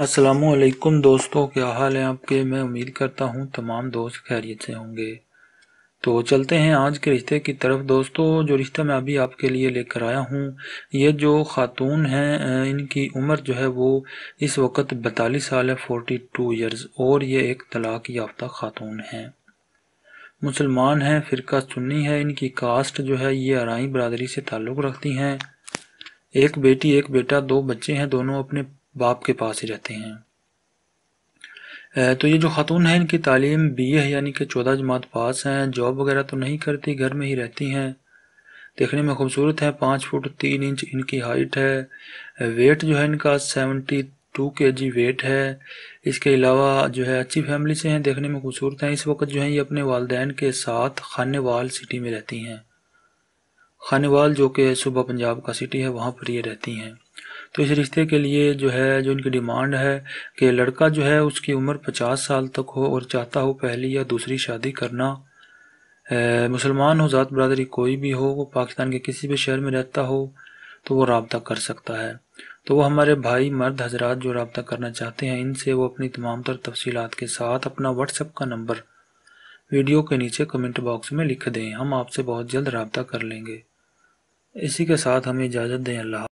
असलकुम दोस्तों क्या हाल है आपके मैं उम्मीद करता हूँ तमाम दोस्त खैरियत से होंगे तो चलते हैं आज के रिश्ते की तरफ दोस्तों जो रिश्ता मैं अभी आपके लिए लेकर आया हूँ ये जो ख़ातून हैं इनकी उम्र जो है वो इस वक्त बतालीस साल है फोर्टी टू ईयर्स और ये एक तलाक याफ्ता खातून हैं मुसलमान हैं फ़िरका सुन्नी है इनकी कास्ट जो है ये आरई बरदरी से ताल्लुक़ रखती हैं एक बेटी एक बेटा दो बच्चे हैं दोनों अपने बाप के पास ही रहते हैं तो ये जो ख़ातून हैं इनकी तालीम बी ए यानी कि चौदह जमात पास हैं जॉब वगैरह तो नहीं करती घर में ही रहती हैं देखने में खूबसूरत है पाँच फुट तीन इंच इनकी हाइट है वेट जो है इनका सेवेंटी टू के जी वेट है इसके अलावा जो है अच्छी फैमिली से हैं देखने में खूबसूरत हैं इस वक्त जो है ये अपने वालदेन के साथ खानेवाल सिटी में रहती हैं खानेवाल जो कि सुबह पंजाब का सिटी है वहाँ पर ये रहती हैं तो इस रिश्ते के लिए जो है जो इनकी डिमांड है कि लड़का जो है उसकी उम्र पचास साल तक हो और चाहता हो पहली या दूसरी शादी करना मुसलमान हो ज़ात बरदरी कोई भी हो वो पाकिस्तान के किसी भी शहर में रहता हो तो वो रबता कर सकता है तो वो हमारे भाई मर्द हजरात जो रबता करना चाहते हैं इनसे वो अपनी तमाम तर तफसीत के साथ अपना व्हाट्सअप का नंबर वीडियो के नीचे कमेंट बॉक्स में लिख दें हम आपसे बहुत जल्द रबता कर लेंगे इसी के साथ हमें इजाज़त दें अल्लाह